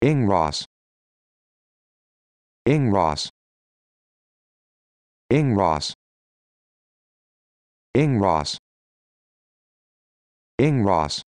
Ing Ross. Ing Ross. Ing Ross. Ing Ross. Ing Ross.